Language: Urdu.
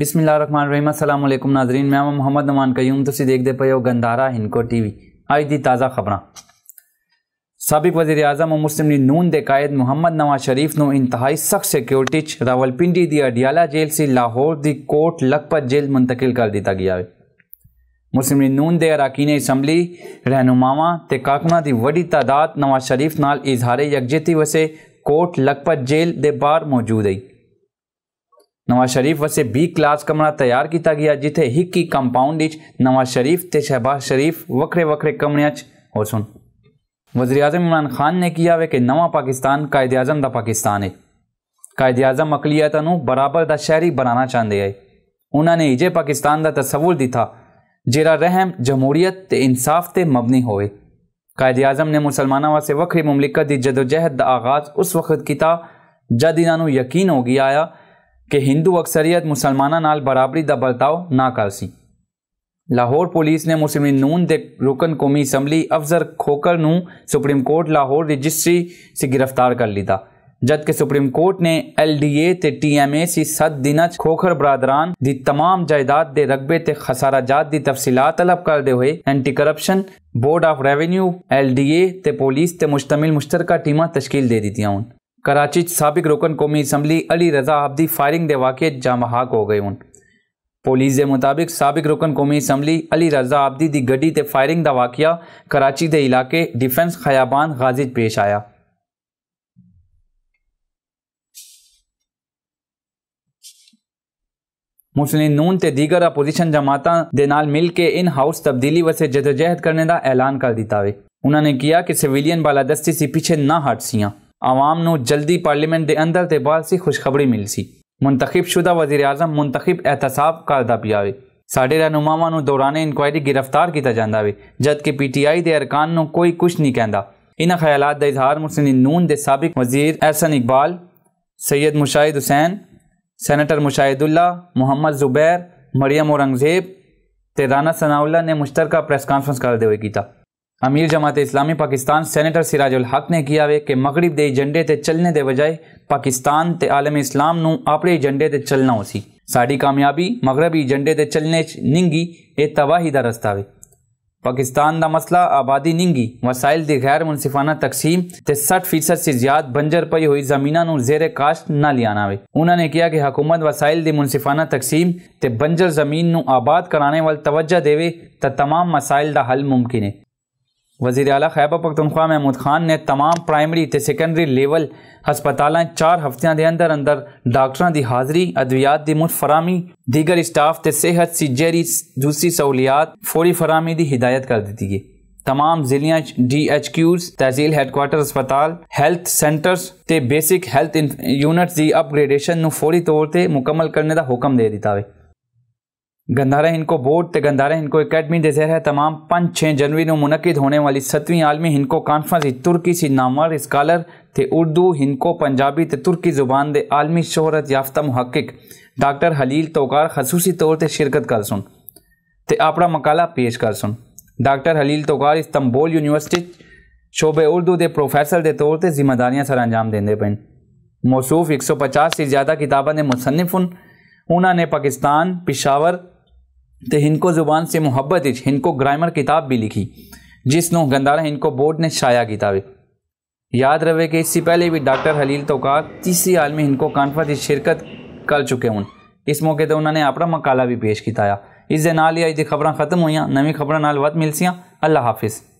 بسم اللہ الرحمن الرحیم السلام علیکم ناظرین میں محمد نمان قیوم تسی دیکھ دے پہیو گندارہ ہنکو ٹی وی آج دی تازہ خبران سابق وزیراعظم و مسلم نے نون دے قائد محمد نواز شریف نو انتہائی سخت سیکیورٹیچ راولپنڈی دی اڈیالا جیل سی لاہور دی کوٹ لکپت جیل منتقل کر دیتا گیا ہے مسلم نون دے اراکین اسمبلی رہنماواں تے کاکنا دی وڈی تعداد نواز شریف نال اظہار یکجہتی وسے کوٹ لکھپت جیل دے باہر موجود ہے نواز شریف وسے بی کلاس کمرہ تیار کیتا گیا جتھے ہک ہی کمپاؤنڈ نواز شریف تے شہباز شریف وکھرے وکھرے کمریاں ہو سن وزیر اعظم عمران خان نے کیا وے کہ نواں پاکستان قائد اعظم دا پاکستان ہے قائد اعظم اقلیتاں نو برابر دا شہری بنانا چاہندے ہے انہاں نے ہجے پاکستان دا تصور دکھا جڑا رحم جمہوریت تے انصاف تے مبنی ہوئے قائد اعظم نے مسلمانوں واسطے وقت مملکت دی جد و جہد کا آغاز اس وقت کیا جد انہوں نے یقین ہو گیا آیا کہ ہندو اکثریت نال برابری دا برتاؤ نہ کر سی لاہور پولیس نے مسلم نون دے رکن قومی اسمبلی افزر کھوکر نو سپریم کورٹ لاہور رجسٹری سے گرفتار کر لیا جبکہ سپریم کورٹ نے ایل ڈی اے تے ٹی ایم اے سی ست دینچ کھوکھر برادران دی تمام جائیداد دے رقبے تے خسارہ جات دی تفصیلات طلب کر دے ہوئے anti corruption board of revenue L D A تے پولیس تے مشتمل مشترکہ ٹیمہ تشکیل دے ہوں کراچی سابق رکن قومی اسمبلی علی رضا آبدی فائرنگ دے واقعے جام ہاق ہو گئے ہوں پولیس دے مطابق سابق رکن قومی اسمبلی علی رضا عبدی دی گڈی تے فائرنگ دا واقعہ کراچی دے علاقے ڈیفنس خیابان غازی پیش آیا مسلم نون تے دیگر اپوزیشن جماعتوں کے نام مل کے ان ہاؤس تبدیلی وسے جدوجہد کرنے دا اعلان کر دے انہوں نے کیا کہ سویلیئن بالادستی سی پیچھے نہ ہٹ سیاں عوام نو جلدی پارلیمنٹ دے اندر تے بال سی خوشخبری مل سی منتخب شدہ وزیر اعظم منتخب احتساب کردہ پیا ساڈے رہنماواں نو دوران انکوائری گرفتار کیتا جاندا وے جد جبکہ پی ٹی آئی دے ارکان نو کوئی کچھ نہیں کہندا انہاں خیالات دا اظہار مسلم نون دے سابق وزیر احسن اقبال سید مشاہد حسین سینیٹر مشاہد اللہ محمد زبیر مریم اورنگزیب تے رانا ثناء اللہ نے مشترکہ پریس کانفرنس کرتے ہوئے کیتا امیر جماعت اسلامی پاکستان سینیٹر سراج الحق نے کیا ہوئے کہ مغرب دے ایجنڈے تے چلنے دے بجائے پاکستان تے عالم اسلام نو اپنے ایجنڈے تے چلنا ہو سی ساری کامیابی مغربی ایجنڈے تے چلنے چ ننگی اے تباہی دا رستہ ہوئے پاکستان دا مسئلہ آبادی ننگی وسائل دی غیر منصفانہ تقسیم تے سٹھ فیصد سے زیادہ بنجر پئی ہوئی نو زیر کاشت نہ لیا انہوں نے کیا کہ حکومت وسائل دی منصفانہ تقسیم تے بنجر زمین نو آباد کرانے توجہ دے وے تا تمام مسائل دا حل ممکن ہے وزیر اعلیٰ خیبہ پختونخوا محمود خان نے تمام پرائمری سیکنڈری لیول ہسپتالیں چار ہفتیاں دے اندر اندر ڈاکٹران دی حاضری ادویات دی مفت فراہمی دیگر اسٹاف تے صحت سی جیری دوسری سہولیات فوری فراہمی دی ہدایت کر دیتی ہے تمام ضلع D H Qs tehsil quarter ہسپتال ہیلتھ سینٹرز تے بیسک ہیلتھ یونٹس گریڈیشن نو فوری طور تے مکمل کرنے دا حکم دے دیتا ہوئے گندھارا ہنکو بورڈ تے گندھارا ہنکو اکیڈمی دے زہر تمام چھین چھ نو منعقد ہونے والی ستویں عالمی ہنکو کانفرنس ترکی سی نامور اسکالر تے اردو ہنکو تے ترکی زبان دے عالمی شہرت یافتہ محقق ڈاکٹر حلیل توکار خصوصی طور تے شرکت کر سن تے اپنا مقالہ پیش کر سن doctor Halil Toker Istanbul university شعبے اردو دے پروفیسر دے طور تے ذمہ داریاں سر انجام دیندے پے موصوف ایک سو پچاس سے زیادہ نے مصنف انہاں نے پاکستان پشاور تو ہنکو زبان سے محبت ہن ہنکو گرامر کتاب بھی لکھی جس گندارہ گندارا ہنکو بورڈ نے شایا کتابے یاد رہے کہ اس سے پہلے بھی ڈاکٹر حلیل تو تیسری عالمی ہنکو کانفرنس شرکت کر چکے ہون اس موقع تو انہوں نے اپنا مقالہ بھی پیش کیتایا اس دے نال ہی اج دی خبراں ختم ہوئیاں نویں خبراں نال وقت ملسیاں اللہ حافظ